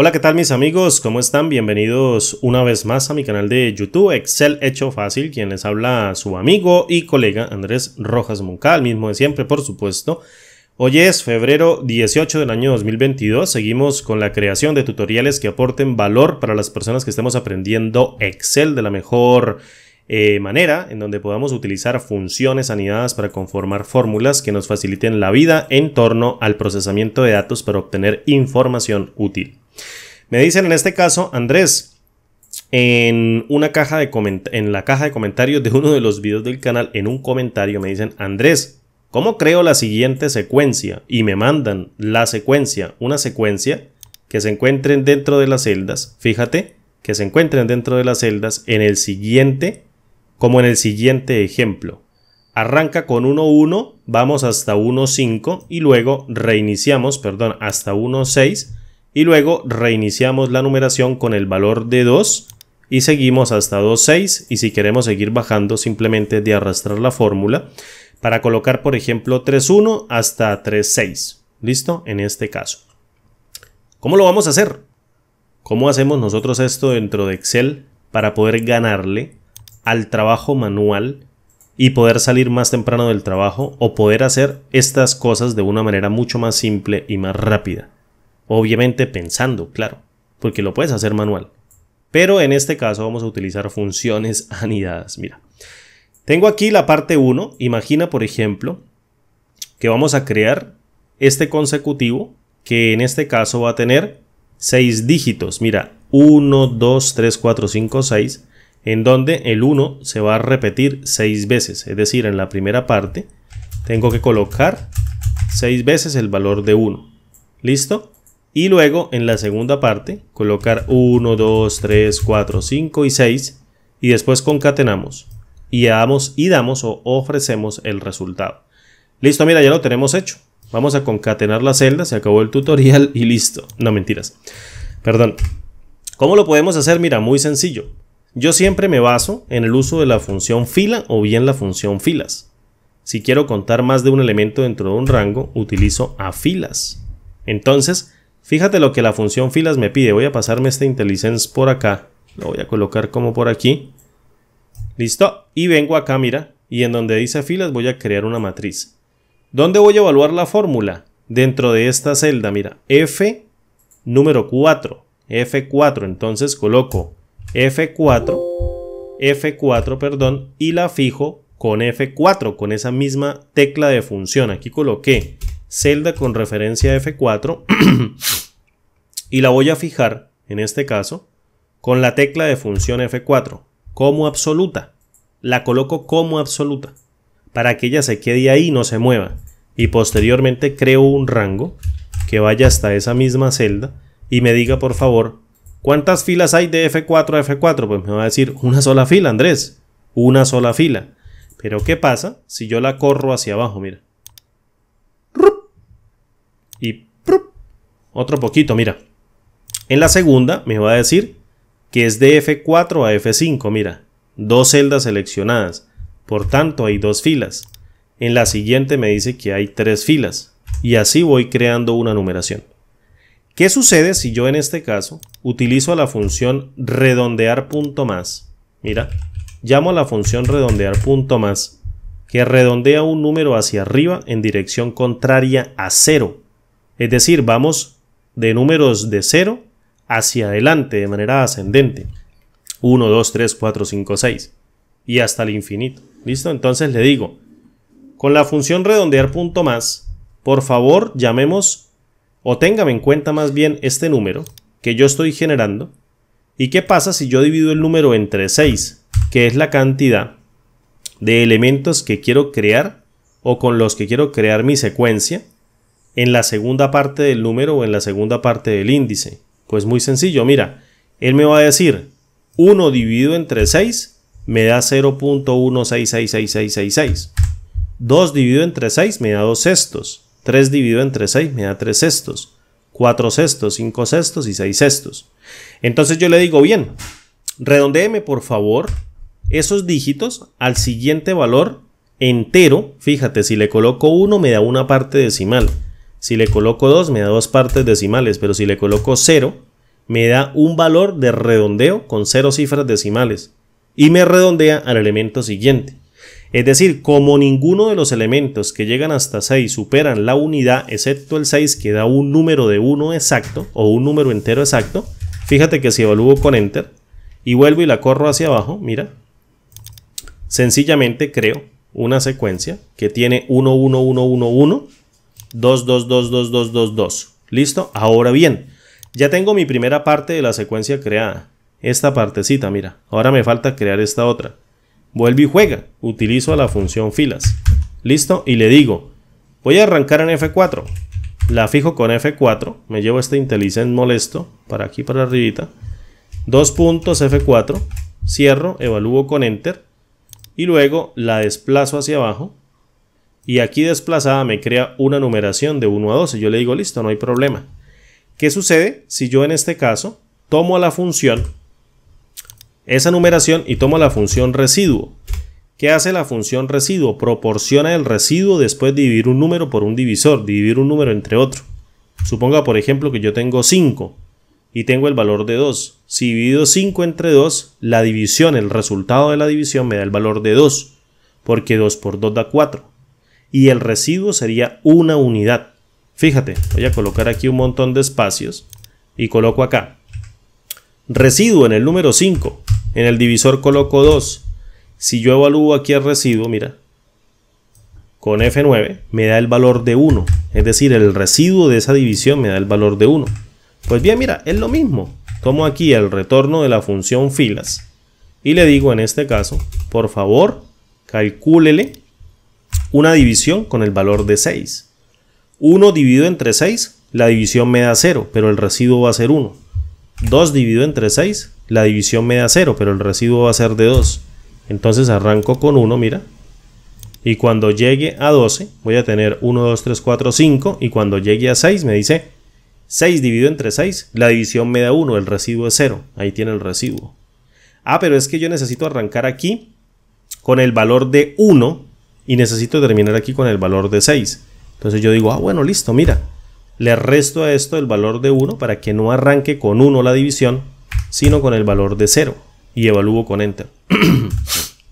Hola, ¿qué tal mis amigos? ¿Cómo están? Bienvenidos una vez más a mi canal de YouTube Excel Hecho Fácil, quien les habla su amigo y colega Andrés Rojas Moncal, mismo de siempre, por supuesto. Hoy es febrero 18 del año 2022, seguimos con la creación de tutoriales que aporten valor para las personas que estemos aprendiendo Excel de la mejor eh, manera, en donde podamos utilizar funciones anidadas para conformar fórmulas que nos faciliten la vida en torno al procesamiento de datos para obtener información útil. Me dicen en este caso, Andrés, en una caja de en la caja de comentarios de uno de los videos del canal, en un comentario me dicen, Andrés, ¿cómo creo la siguiente secuencia? Y me mandan la secuencia, una secuencia que se encuentren dentro de las celdas, fíjate, que se encuentren dentro de las celdas en el siguiente, como en el siguiente ejemplo. Arranca con 1.1, vamos hasta 1.5 y luego reiniciamos, perdón, hasta 1.6 y luego reiniciamos la numeración con el valor de 2 y seguimos hasta 2.6 y si queremos seguir bajando simplemente de arrastrar la fórmula para colocar por ejemplo 3.1 hasta 3.6 listo en este caso ¿cómo lo vamos a hacer? ¿cómo hacemos nosotros esto dentro de Excel para poder ganarle al trabajo manual y poder salir más temprano del trabajo o poder hacer estas cosas de una manera mucho más simple y más rápida? Obviamente pensando, claro, porque lo puedes hacer manual. Pero en este caso vamos a utilizar funciones anidadas. Mira, tengo aquí la parte 1. Imagina, por ejemplo, que vamos a crear este consecutivo que en este caso va a tener 6 dígitos. Mira, 1, 2, 3, 4, 5, 6 en donde el 1 se va a repetir 6 veces. Es decir, en la primera parte tengo que colocar 6 veces el valor de 1. ¿Listo? Y luego en la segunda parte colocar 1, 2, 3, 4, 5 y 6 y después concatenamos y damos, y damos o ofrecemos el resultado. Listo, mira, ya lo tenemos hecho. Vamos a concatenar las celdas, se acabó el tutorial y listo. No, mentiras. Perdón. ¿Cómo lo podemos hacer? Mira, muy sencillo. Yo siempre me baso en el uso de la función fila o bien la función filas. Si quiero contar más de un elemento dentro de un rango, utilizo a filas. Entonces, Fíjate lo que la función filas me pide. Voy a pasarme este IntelliSense por acá. Lo voy a colocar como por aquí. Listo. Y vengo acá, mira. Y en donde dice filas voy a crear una matriz. ¿Dónde voy a evaluar la fórmula? Dentro de esta celda, mira. F número 4. F4. Entonces coloco F4. F4, perdón. Y la fijo con F4, con esa misma tecla de función. Aquí coloqué celda con referencia F4 y la voy a fijar, en este caso, con la tecla de función F4 como absoluta. La coloco como absoluta para que ella se quede ahí y no se mueva. Y posteriormente creo un rango que vaya hasta esa misma celda y me diga por favor ¿Cuántas filas hay de F4 a F4? Pues me va a decir una sola fila, Andrés. Una sola fila. Pero ¿qué pasa si yo la corro hacia abajo? Mira. Y otro poquito, mira. En la segunda me va a decir que es de F4 a F5, mira, dos celdas seleccionadas, por tanto hay dos filas. En la siguiente me dice que hay tres filas y así voy creando una numeración. ¿Qué sucede si yo en este caso utilizo la función redondear punto más? Mira, llamo a la función redondear punto más que redondea un número hacia arriba en dirección contraria a cero Es decir, vamos de números de 0 hacia adelante de manera ascendente. 1, 2, 3, 4, 5, 6 y hasta el infinito. ¿Listo? Entonces le digo, con la función redondear punto más, por favor llamemos o téngame en cuenta más bien este número que yo estoy generando. ¿Y qué pasa si yo divido el número entre 6, que es la cantidad de elementos que quiero crear o con los que quiero crear mi secuencia en la segunda parte del número o en la segunda parte del índice? Pues muy sencillo, mira, él me va a decir 1 dividido entre 6 me da 0.1666666. 2 dividido entre 6 me da 2 sextos. 3 dividido entre 6 me da 3 sextos. 4 sextos, 5 sextos y 6 sextos. Entonces yo le digo, bien, redondeeme por favor esos dígitos al siguiente valor entero. Fíjate, si le coloco 1 me da una parte decimal. Si le coloco 2 me da dos partes decimales, pero si le coloco 0 me da un valor de redondeo con 0 cifras decimales y me redondea al elemento siguiente. Es decir, como ninguno de los elementos que llegan hasta 6 superan la unidad, excepto el 6 que da un número de 1 exacto o un número entero exacto, fíjate que si evalúo con Enter y vuelvo y la corro hacia abajo, mira, sencillamente creo una secuencia que tiene 1, 1, 1, 1, 1, 2, 2, 2, 2, 2, ¿Listo? Ahora bien, ya tengo mi primera parte de la secuencia creada. Esta partecita, mira. Ahora me falta crear esta otra. Vuelvo y juega. Utilizo la función filas. ¿Listo? Y le digo, voy a arrancar en F4. La fijo con F4. Me llevo este IntelliSense molesto para aquí, para arribita. Dos puntos F4. Cierro, evalúo con Enter. Y luego la desplazo hacia abajo y aquí desplazada me crea una numeración de 1 a 12. Yo le digo, listo, no hay problema. ¿Qué sucede si yo en este caso tomo la función, esa numeración, y tomo la función residuo? ¿Qué hace la función residuo? Proporciona el residuo después de dividir un número por un divisor, dividir un número entre otro. Suponga, por ejemplo, que yo tengo 5 y tengo el valor de 2. Si divido 5 entre 2, la división, el resultado de la división me da el valor de 2, porque 2 por 2 da 4 y el residuo sería una unidad. Fíjate, voy a colocar aquí un montón de espacios y coloco acá. Residuo en el número 5, en el divisor coloco 2. Si yo evalúo aquí el residuo, mira, con F9 me da el valor de 1. Es decir, el residuo de esa división me da el valor de 1. Pues bien, mira, es lo mismo. Tomo aquí el retorno de la función filas y le digo en este caso, por favor, calcúlele una división con el valor de 6. 1 dividido entre 6, la división me da 0, pero el residuo va a ser 1. 2 dividido entre 6, la división me da 0, pero el residuo va a ser de 2. Entonces arranco con 1, mira. Y cuando llegue a 12, voy a tener 1, 2, 3, 4, 5. Y cuando llegue a 6, me dice 6 dividido entre 6, la división me da 1, el residuo es 0. Ahí tiene el residuo. Ah, pero es que yo necesito arrancar aquí con el valor de 1 y necesito terminar aquí con el valor de 6. Entonces yo digo, ah, bueno, listo, mira, le resto a esto el valor de 1 para que no arranque con 1 la división, sino con el valor de 0 y evalúo con Enter.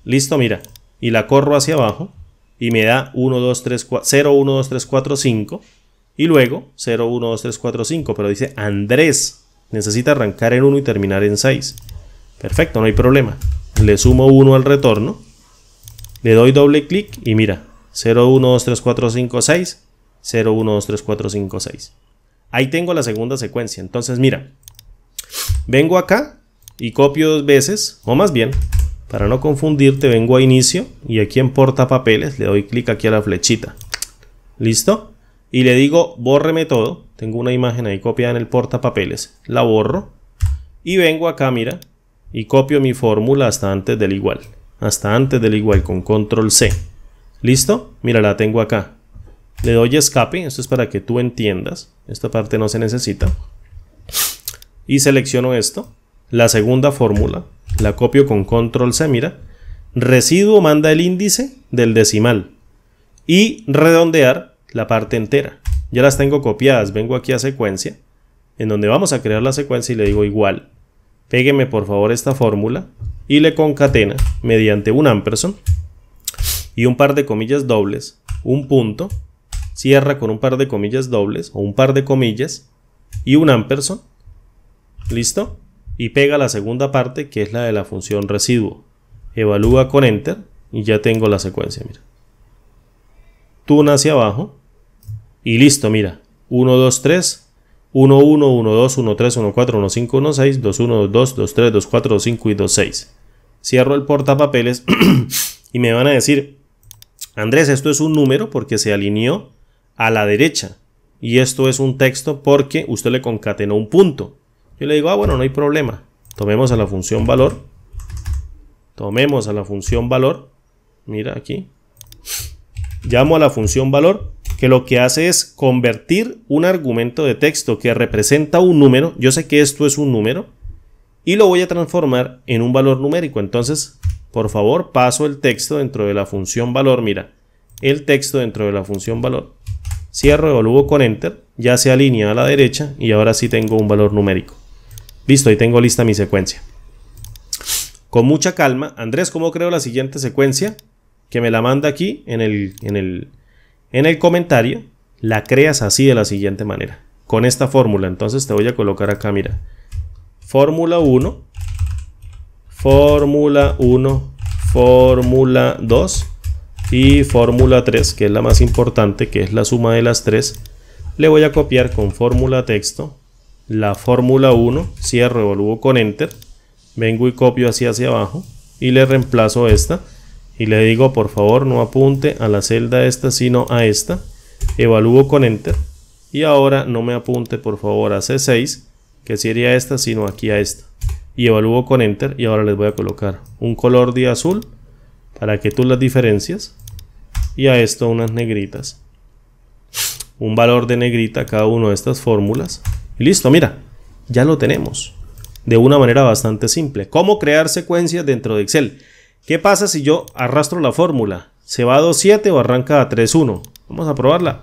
listo, mira, y la corro hacia abajo y me da 1, 2, 3, 0, 1, 2, 3, 4, 5 y luego 0, 1, 2, 3, 4, 5, pero dice Andrés, necesita arrancar en 1 y terminar en 6. Perfecto, no hay problema. Le sumo 1 al retorno le doy doble clic y mira, 5, 6, Ahí tengo la segunda secuencia. Entonces mira, vengo acá y copio dos veces, o más bien, para no confundirte, vengo a inicio y aquí en portapapeles le doy clic aquí a la flechita. ¿Listo? Y le digo, bórreme todo. Tengo una imagen ahí copiada en el portapapeles. La borro. Y vengo acá, mira, y copio mi fórmula hasta antes del igual hasta antes del igual con control C. ¿Listo? Mira, la tengo acá. Le doy escape, esto es para que tú entiendas, esta parte no se necesita. Y selecciono esto, la segunda fórmula, la copio con control C, mira. Residuo manda el índice del decimal y redondear la parte entera. Ya las tengo copiadas, vengo aquí a secuencia, en donde vamos a crear la secuencia y le digo igual. Pégueme por favor esta fórmula, y le concatena mediante un ampersand y un par de comillas dobles, un punto, cierra con un par de comillas dobles o un par de comillas y un ampersand, ¿listo? Y pega la segunda parte que es la de la función residuo. Evalúa con enter y ya tengo la secuencia, mira. Tuna hacia abajo y listo, mira. 1, 2, 3, 1, 1, 1, 2, 1, 3, 1, 4, 1, 5, 1, 6, 2, 1, 2, 2, 3, 2, 4, 5 y 2, 6 cierro el portapapeles y me van a decir, Andrés, esto es un número porque se alineó a la derecha y esto es un texto porque usted le concatenó un punto. Yo le digo, ah, bueno, no hay problema. Tomemos a la función valor. Tomemos a la función valor. Mira aquí. Llamo a la función valor que lo que hace es convertir un argumento de texto que representa un número. Yo sé que esto es un número y lo voy a transformar en un valor numérico. Entonces, por favor, paso el texto dentro de la función valor. Mira, el texto dentro de la función valor. Cierro, evalúo con Enter, ya se alinea a la derecha y ahora sí tengo un valor numérico. Listo, ahí tengo lista mi secuencia. Con mucha calma, Andrés, ¿cómo creo la siguiente secuencia? Que me la manda aquí en el, en el, en el comentario. La creas así de la siguiente manera, con esta fórmula. Entonces te voy a colocar acá, mira. Fórmula 1, Fórmula 1, Fórmula 2 y Fórmula 3, que es la más importante, que es la suma de las tres. Le voy a copiar con fórmula texto la fórmula 1, cierro, evalúo con enter, vengo y copio hacia hacia abajo y le reemplazo esta y le digo por favor no apunte a la celda esta sino a esta, evalúo con enter y ahora no me apunte por favor a C6 que sería esta, sino aquí a esta. Y evalúo con Enter y ahora les voy a colocar un color de azul para que tú las diferencias y a esto unas negritas. Un valor de negrita a cada una de estas fórmulas. Y listo, mira, ya lo tenemos. De una manera bastante simple. ¿Cómo crear secuencias dentro de Excel? ¿Qué pasa si yo arrastro la fórmula? ¿Se va a 2.7 o arranca a 3.1? Vamos a probarla.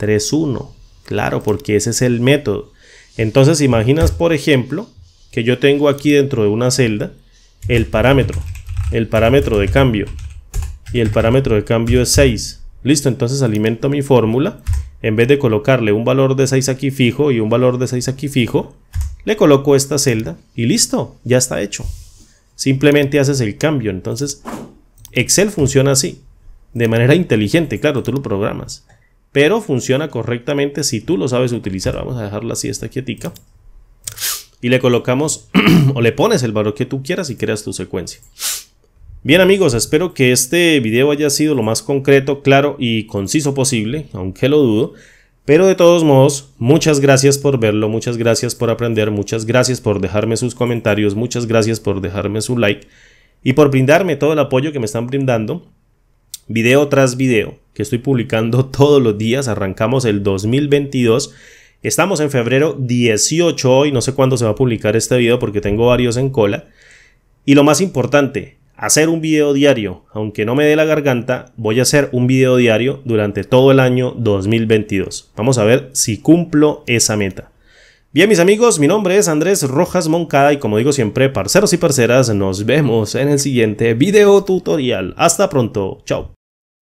3.1. Claro, porque ese es el método. Entonces imaginas, por ejemplo, que yo tengo aquí dentro de una celda el parámetro, el parámetro de cambio. Y el parámetro de cambio es 6. Listo, entonces alimento mi fórmula. En vez de colocarle un valor de 6 aquí fijo y un valor de 6 aquí fijo, le coloco esta celda y listo, ya está hecho. Simplemente haces el cambio. Entonces, Excel funciona así, de manera inteligente, claro, tú lo programas pero funciona correctamente si tú lo sabes utilizar. Vamos a dejarla así, esta quietica. Y le colocamos o le pones el valor que tú quieras y creas tu secuencia. Bien amigos, espero que este video haya sido lo más concreto, claro y conciso posible, aunque lo dudo. Pero de todos modos, muchas gracias por verlo, muchas gracias por aprender, muchas gracias por dejarme sus comentarios, muchas gracias por dejarme su like y por brindarme todo el apoyo que me están brindando video tras video que estoy publicando todos los días. Arrancamos el 2022. Estamos en febrero 18 hoy, no sé cuándo se va a publicar este video porque tengo varios en cola. Y lo más importante, hacer un video diario. Aunque no me dé la garganta, voy a hacer un video diario durante todo el año 2022. Vamos a ver si cumplo esa meta. Bien mis amigos, mi nombre es Andrés Rojas Moncada y como digo siempre, parceros y parceras, nos vemos en el siguiente video tutorial. Hasta pronto, chao.